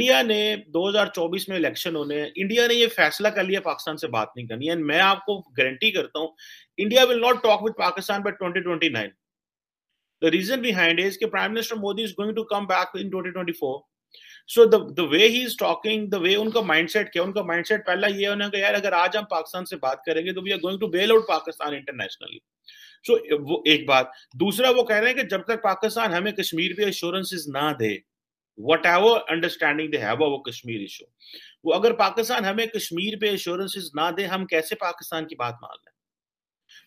India ने 2024 में election होने हैं इंडिया ने ये फैसला कर लिया पाकिस्तान से बात नहीं करनी एंड मैं आपको गारंटी करता हूं India will not talk with Pakistan by 2029 the reason behind is कि prime minister Modi is going to come back in 2024 so the the way he is talking the way उनका माइंडसेट क्या उनका माइंडसेट पहला ये होना कि यार अगर आज हम पाकिस्तान से बात करेंगे तो we are going to bail out Pakistan internationally so वो एक बात दूसरा वो कह रहे हैं कि जब तक पाकिस्तान हमें कश्मीर पे एश्योरेंसेस ना दे whatever understanding they have वो कश्मीर इशू वो अगर पाकिस्तान हमें कश्मीर पे इंश्योरेंसिस ना दे हम कैसे पाकिस्तान की बात मान लें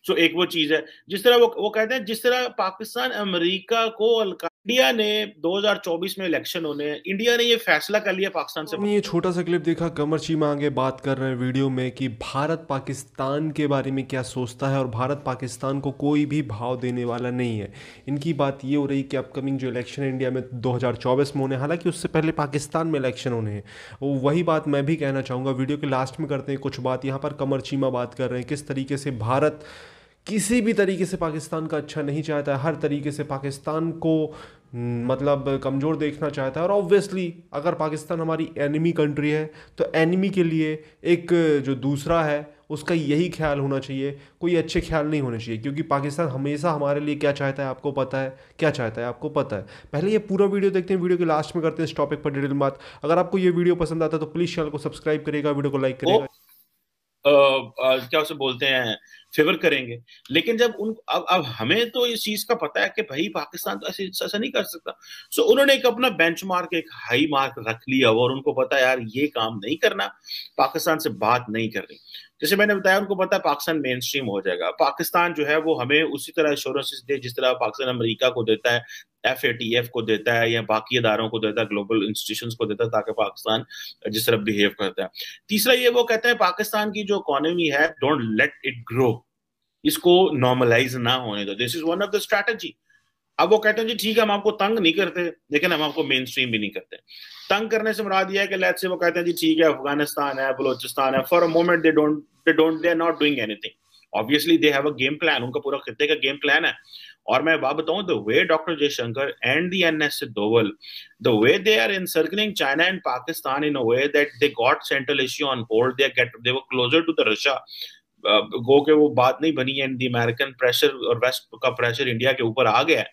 सो so, एक वो चीज है जिस तरह वो वो कहते हैं जिस तरह पाकिस्तान अमेरिका को अलका इंडिया ने 2024 में इलेक्शन होने हैं इंडिया ने ये फैसला कर लिया पाकिस्तान से ये छोटा सा क्लिप देखा कमर चीमा आगे बात कर रहे हैं वीडियो में कि भारत पाकिस्तान के बारे में क्या सोचता है और भारत पाकिस्तान को कोई भी भाव देने वाला नहीं है इनकी बात ये हो रही कि अपकमिंग जो इलेक्शन है इंडिया में दो में होने हालांकि उससे पहले पाकिस्तान में इलेक्शन होने हैं वही बात मैं भी कहना चाहूँगा वीडियो के लास्ट में करते हैं कुछ बात यहाँ पर कमर चीमा बात कर रहे हैं किस तरीके से भारत किसी भी तरीके से पाकिस्तान का अच्छा नहीं चाहता है हर तरीके से पाकिस्तान को मतलब कमज़ोर देखना चाहता है और ऑब्वियसली अगर पाकिस्तान हमारी एनिमी कंट्री है तो एनिमी के लिए एक जो दूसरा है उसका यही ख्याल होना चाहिए कोई अच्छे ख्याल नहीं होने चाहिए क्योंकि पाकिस्तान हमेशा हमारे लिए क्या चाहता है आपको पता है क्या चाहता है आपको पता है पहले ये पूरा वीडियो देखते हैं वीडियो के लास्ट में करते हैं इस टॉपिक पर डिटेल बात अगर आपको ये वीडियो पसंद आता है तो प्लीज़ चैनल को सब्सक्राइब करेगा वीडियो को लाइक करेगा क्या उसे बोलते हैं फेवर करेंगे लेकिन जब उन अब अब हमें तो इस चीज का पता है कि भाई पाकिस्तान तो ऐसे ऐसा नहीं कर सकता सो so, उन्होंने एक अपना बेंच मार्क एक हाई मार्क रख लिया और उनको पता यार ये काम नहीं करना पाकिस्तान से बात नहीं करनी जैसे मैंने बताया उनको पता है पाकिस्तान मेन स्ट्रीम हो जाएगा पाकिस्तान जो है वो हमें उसी तरह इंश्योरेंस दे जिस तरह पाकिस्तान अमरीका को देता है एफ ए टी एफ को देता है या बाकी अदारों को देता है ग्लोबल इंस्टीट्यूशन को देता है ताकि पाकिस्तान जिस तरह बिहेव करता है तीसरा ये वो कहते हैं पाकिस्तान की जो इकोनॉमी है डोंट लेट इट ग्रो इसको नॉर्मलाइज ना होने दो this is one of the strategy अब वो कहते हैं जी ठीक है हम आपको तंग नहीं करते लेकिन हम आपको मेन स्ट्रीम भी नहीं करते तंग करने से मुराद यह है कि लेट से वो कहते हैं जी ठीक है अफगानिस्तान है बलोचिस्तान है for a moment they don't they don't they are not doing anything obviously they have a game plan उनका पूरा खत्ते का गेम प्लान है और मैं बात बताऊं the way doctor Jaishankar and the N S Doval the way they are encircling China and Pakistan in a way that they got Central Asia on hold they get they were closer to the Russia go के वो बात नहीं बनी and the American pressure और west का pressure India के ऊपर आ गया है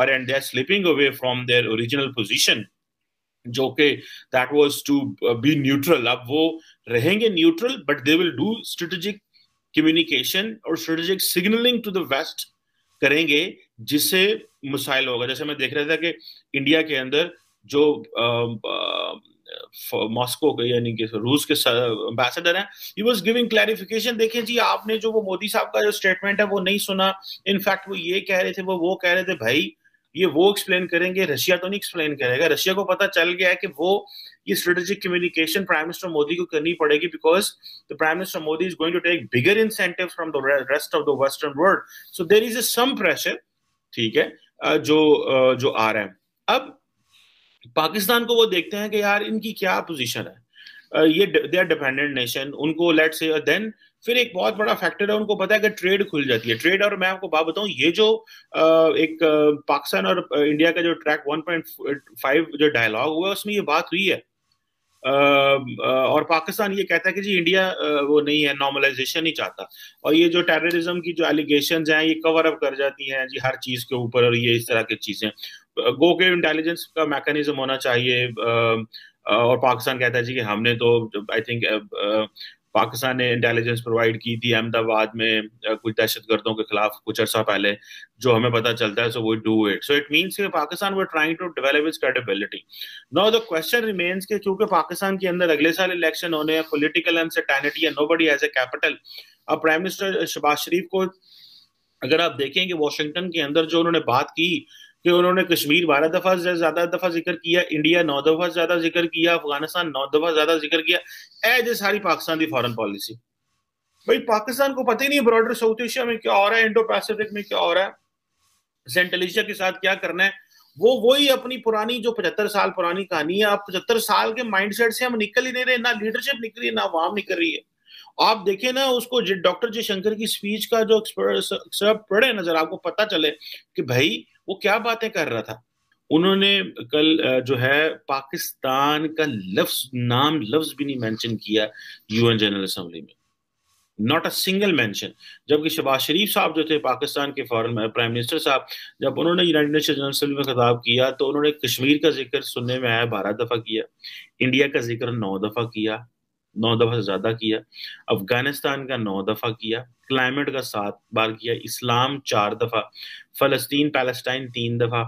और and they are slipping away from their original position जो कि that was to be neutral अब वो रहेंगे neutral but they will do strategic communication और strategic signalling to the west करेंगे जिससे मिसाइल होगा जैसे मैं देख रहा था कि इंडिया के अंदर जो मॉस्को के यानी कि रूस के एम्बेसडर हैं ही वाज गिविंग क्लैरिफिकेशन देखिए जी आपने जो वो मोदी साहब का जो स्टेटमेंट है वो नहीं सुना इनफैक्ट वो ये कह रहे थे वो वो कह रहे थे भाई ये वो एक्सप्लेन करेंगे रशिया तो नहीं एक्सप्लेन करेगा रशिया को पता चल गया है कि वो ये strategic communication prime minister Modi को करनी पड़ेगी because the prime minister Modi is going to take bigger incentive from the rest of the western world so there is a some pressure ठीक है जो जो आ रहा है अब पाकिस्तान को वो देखते हैं कि यार इनकी क्या पोजीशन है ये दे आर डिपेंडेंट नेशन उनको लेट से देन फिर एक बहुत बड़ा फैक्टर है उनको पता है कि ट्रेड खुल जाती है ट्रेड और मैं आपको बात बताऊं ये जो एक पाकिस्तान और इंडिया का जो ट्रैक 1.5 जो डायलॉग हुआ उसमें ये बात हुई है और पाकिस्तान ये कहता है कि जी इंडिया वो नहीं है नॉर्मलाइजेशन ही चाहता और ये जो टेररिज्म की जो एलिगेशन हैं ये कवर अप कर जाती हैं जी हर चीज़ के ऊपर और ये इस तरह की चीज़ें गो के इंटेलिजेंस का मैकेनिज्म होना चाहिए और पाकिस्तान कहता है जी कि हमने तो आई थिंक पाकिस्तान ने इंटेलिजेंस प्रोवाइड की थी अहमदाबाद में कुछ दहशत गर्दों के खिलाफ कुछ अर्सा पहले जो हमें पता चलता है so we do it so it means के Pakistan were trying to develop is credibility no the question remains के क्योंकि पाकिस्तान के अंदर अगले साल इलेक्शन होने हैं पॉलिटिकल अनसर्टेनिटी है बडी एज ए कैपिटल अब प्राइम मिनिस्टर शबाज शरीफ को अगर आप देखें कि के अंदर जो उन्होंने बात की कि उन्होंने कश्मीर बारह दफा ज्यादा दफा जिक्र किया इंडिया नौ दफा ज्यादा जिक्र किया अफगानिस्तान नौ दफा ज्यादा जिक्र किया एज ए सारी पाकिस्तान की फॉरन पॉलिसी भाई पाकिस्तान को पता ही नहीं ब्रॉडर साउथ एशिया में क्या हो रहा है इंडो पैसिफिक में क्या हो रहा है सेंट्रल एशिया के साथ क्या करना है वो वही अपनी पुरानी जो पचहत्तर साल पुरानी कहानी है आप पचहत्तर साल के माइंडसेट से हम निकल ही नहीं रहे ना लीडरशिप निकली ना वाम निकल रही है आप देखे ना उसको डॉक्टर जयशंकर की स्पीच का जो पढ़े नजर आपको पता चले कि भाई वो क्या बातें कर रहा था उन्होंने कल जो है पाकिस्तान का लफ्ज नाम लफ्ज भी नहीं मेंशन किया यूएन जनरल असेंबली में नॉट अ सिंगल मेंशन जबकि शबाज शरीफ साहब जो थे पाकिस्तान के फॉरन प्राइम मिनिस्टर साहब जब उन्होंने यूनाइटेड नेशन जनरल असेंबली में खिताब किया तो उन्होंने कश्मीर का जिक्र सुनने में आया बारह दफ़ा किया इंडिया का जिक्र नौ दफ़ा किया नौ दफा से ज्यादा किया अफगानिस्तान का नौ दफा किया क्लाइमेट का सात बार किया इस्लाम चार दफा फलस्तीन पैलेस्टाइन तीन दफा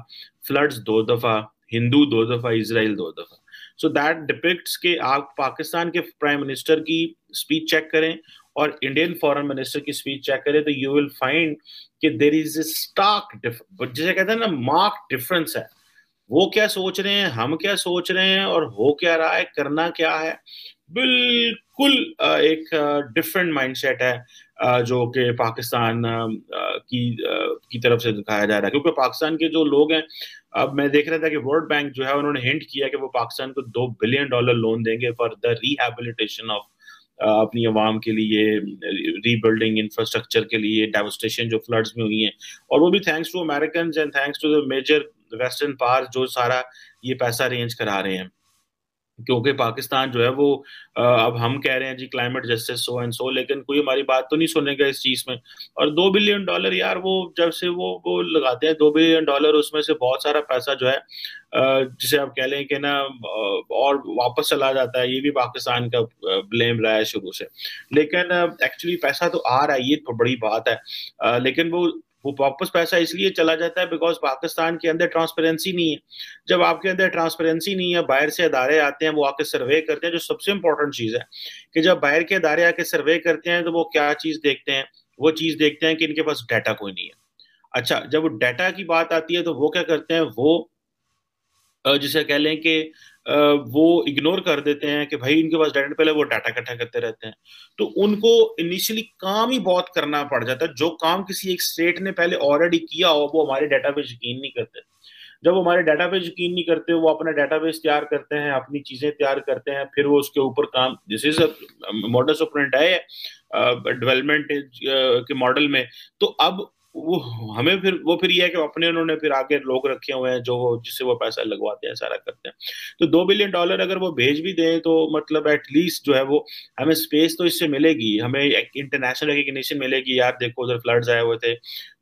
फ्लड्स दो दफा हिंदू दो दफा इसराइल दो दफा सो दैट डिपिक्ट्स के आप पाकिस्तान के प्राइम मिनिस्टर की स्पीच चेक करें और इंडियन फॉरेन मिनिस्टर की स्पीच चेक करें तो यू विल फाइंड कि देर इज ए स्टार्क जिसे कहते हैं ना मार्क डिफरेंस है वो क्या सोच रहे हैं हम क्या सोच रहे हैं और हो क्या रहा है करना क्या है बिल्कुल एक डिफरेंट माइंडसेट है जो कि पाकिस्तान की की तरफ से दिखाया जा रहा है क्योंकि पाकिस्तान के जो लोग हैं अब मैं देख रहा था कि वर्ल्ड बैंक जो है उन्होंने हिंट किया कि वो पाकिस्तान को दो बिलियन डॉलर लोन देंगे फॉर द रिहेबिलिटेशन ऑफ अपनी आवाम के लिए रीबिल्डिंग इंफ्रास्ट्रक्चर के लिए डेवस्टेशन जो फ्लड्स में हुई हैं और वो भी thanks to American and thanks to the major western powers जो सारा ये पैसा अरेंज करा रहे हैं क्योंकि पाकिस्तान जो है वो अब हम कह रहे हैं जी climate justice so and so लेकिन कोई हमारी बात तो नहीं सुनेगा इस चीज में और दो बिलियन डॉलर यार वो जब से वो वो लगाते हैं दो बिलियन डॉलर उसमें से बहुत सारा पैसा जो है जिसे आप कह लें कि ना और वापस चला जाता है ये भी पाकिस्तान का ब्लेम रहा है शुरू से लेकिन एक्चुअली पैसा तो आ रहा है ये तो बड़ी बात है लेकिन वो वो वापस पैसा इसलिए चला जाता है बिकॉज पाकिस्तान के अंदर ट्रांसपेरेंसी नहीं है जब आपके अंदर ट्रांसपेरेंसी नहीं है बाहर से अदारे आते हैं वो आके सर्वे करते हैं जो सबसे इंपॉर्टेंट चीज़ है कि जब बाहर के अदारे आके सर्वे करते हैं तो वो क्या चीज़ देखते हैं वो चीज़ देखते हैं कि इनके पास डाटा कोई नहीं है अच्छा जब डाटा की बात आती है तो वो क्या करते हैं वो जिसे कह लें कि वो इग्नोर कर देते हैं कि भाई इनके पास डाटा पहले वो डाटा इकट्ठा करते रहते हैं तो उनको इनिशियली काम ही बहुत करना पड़ जाता है जो काम किसी एक स्टेट ने पहले ऑलरेडी किया हो वो हमारे डाटा पे यकीन नहीं करते जब हमारे डाटा पे यकीन नहीं करते वो अपना डाटा बेस तैयार करते हैं अपनी चीजें तैयार करते हैं फिर वो उसके ऊपर काम दिस इज मॉडल ऑपरेंट है डेवलपमेंट के मॉडल में तो अब वो हमें फिर वो फिर ये है कि अपने उन्होंने फिर आगे लोग रखे हुए हैं जो जिससे वो पैसा लगवाते हैं सारा करते हैं तो दो बिलियन डॉलर अगर वो भेज भी दें तो मतलब एटलीस्ट जो है वो हमें स्पेस तो इससे मिलेगी हमें इंटरनेशनल रिकग्निशन मिलेगी यार देखो उधर फ्लड्स आए हुए थे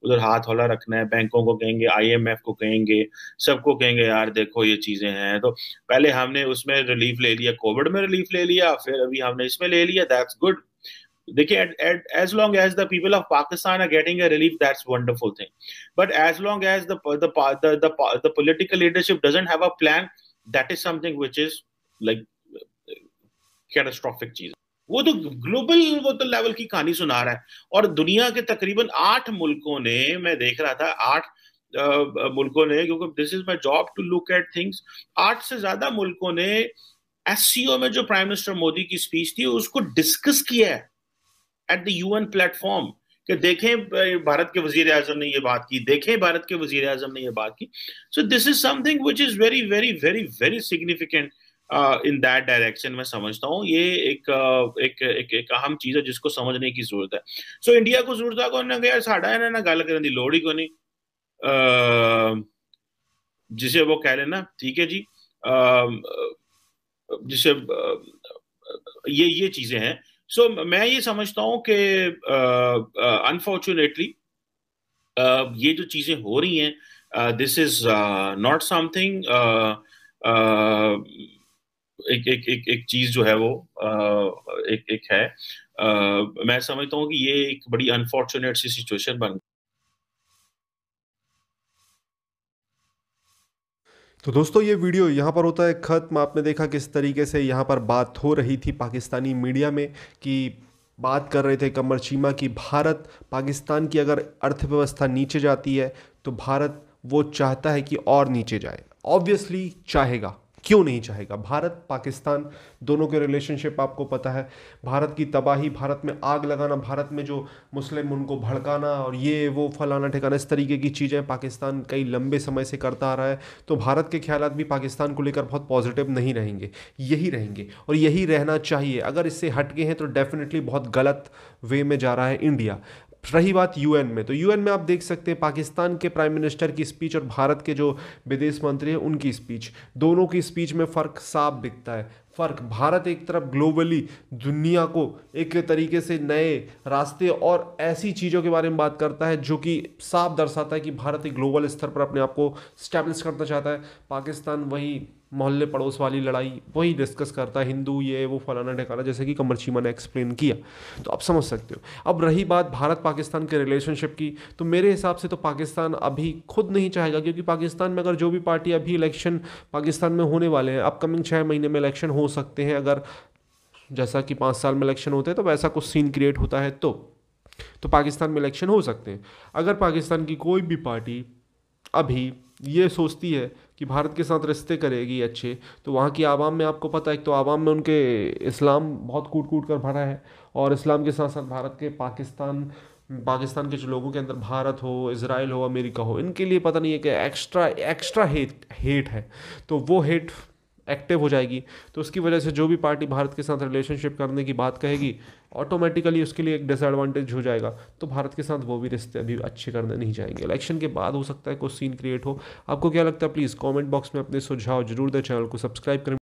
उधर हाथ हौला रखना है बैंकों को कहेंगे आई को कहेंगे सबको कहेंगे यार देखो ये चीजें हैं तो पहले हमने उसमें रिलीफ ले लिया कोविड में रिलीफ ले लिया फिर अभी हमने इसमें ले लिया दैट्स गुड देखिए as long as the people of Pakistan are getting a relief that's wonderful thing but as long as the political leadership doesn't have a plan that is something which is like catastrophic चीज वो तो global वो तो level की कहानी सुना रहा है और दुनिया के तकरीबन आठ मुल्कों ने मैं देख रहा था आठ मुल्कों ने क्योंकि this is my job to look at things आठ से ज्यादा मुल्कों ने एस में जो प्राइम मिनिस्टर मोदी की स्पीच थी उसको डिस्कस किया है एट द यूएन प्लेटफॉर्म कि देखें भारत के वजीर आजम ने ये बात की देखें भारत के वजीर आजम ने ये बात की so this is something which is very very very very significant in that direction मैं समझता हूँ ये एक uh, एक एक एक अहम चीज़ है जिसको समझने की जरूरत है सो so, इंडिया को जरूरत है कोई यार साढ़ा इन्हें ना गल करने की लड़ ही को नहीं uh, जिसे वो कह लेना ठीक है जी आ, um, जिसे आ, uh, ये ये चीज़ें हैं सो so, मैं ये समझता हूँ कि अनफॉर्चुनेटली uh, uh, uh, ये जो चीजें हो रही हैं दिस इज नॉट समथिंग एक एक एक एक चीज जो है वो uh, एक एक है uh, मैं समझता हूँ कि ये एक बड़ी अनफॉर्चुनेट सी सिचुएशन बन गई तो दोस्तों ये वीडियो यहाँ पर होता है ख़त्म आपने देखा किस तरीके से यहाँ पर बात हो रही थी पाकिस्तानी मीडिया में कि बात कर रहे थे कमर चीमा की भारत पाकिस्तान की अगर अर्थव्यवस्था नीचे जाती है तो भारत वो चाहता है कि और नीचे जाए ऑब्वियसली चाहेगा क्यों नहीं चाहेगा भारत पाकिस्तान दोनों के रिलेशनशिप आपको पता है भारत की तबाही भारत में आग लगाना भारत में जो मुस्लिम उनको भड़काना और ये वो फलाना ठिकाना इस तरीके की चीज़ें पाकिस्तान कई लंबे समय से करता आ रहा है तो भारत के ख्याल भी पाकिस्तान को लेकर बहुत पॉजिटिव नहीं रहेंगे यही रहेंगे और यही रहना चाहिए अगर इससे हट गए हैं तो डेफिनेटली बहुत गलत वे में जा रहा है इंडिया रही बात यूएन में तो यूएन में आप देख सकते हैं पाकिस्तान के प्राइम मिनिस्टर की स्पीच और भारत के जो विदेश मंत्री हैं उनकी स्पीच दोनों की स्पीच में फ़र्क साफ दिखता है फ़र्क भारत एक तरफ ग्लोबली दुनिया को एक तरीके से नए रास्ते और ऐसी चीज़ों के बारे में बात करता है जो कि साफ दर्शाता है कि भारत एक ग्लोबल स्तर पर अपने आप को स्टैब्लिश करना चाहता है पाकिस्तान वही मोहल्ले पड़ोस वाली लड़ाई वही डिस्कस करता है हिंदू ये वो फलाना ढकाना जैसे कि कमर चीमा ने एक्सप्लेन किया तो आप समझ सकते हो अब रही बात भारत पाकिस्तान के रिलेशनशिप की तो मेरे हिसाब से तो पाकिस्तान अभी खुद नहीं चाहेगा क्योंकि पाकिस्तान में अगर जो भी पार्टी अभी इलेक्शन पाकिस्तान में होने वाले हैं अपकमिंग छः महीने में इलेक्शन हो हो सकते हैं अगर जैसा कि पाँच साल में इलेक्शन होते हैं तो वैसा कुछ सीन क्रिएट होता है तो तो पाकिस्तान में इलेक्शन हो सकते हैं अगर पाकिस्तान की कोई भी पार्टी अभी ये सोचती है कि भारत के साथ रिश्ते करेगी अच्छे तो वहाँ की आवाम में आपको पता है एक तो आवाम में उनके इस्लाम बहुत कूट कूट कर भरा है और इस्लाम के साथ साथ भारत के पाकिस्तान पाकिस्तान के जो लोगों के अंदर भारत हो इसराइल हो अमेरिका हो इनके लिए पता नहीं है कि एक्स्ट्रा एक्स्ट्रा हेट हेट है तो वो हेट एक्टिव हो जाएगी तो उसकी वजह से जो भी पार्टी भारत के साथ रिलेशनशिप करने की बात कहेगी ऑटोमेटिकली उसके लिए एक डिसएडवांटेज हो जाएगा तो भारत के साथ वो भी रिश्ते अभी अच्छे करने नहीं जाएंगे इलेक्शन के बाद हो सकता है कुछ सीन क्रिएट हो आपको क्या लगता है प्लीज़ कॉमेंट बॉक्स में अपने सुझाव जरूर दें चैनल को सब्सक्राइब करें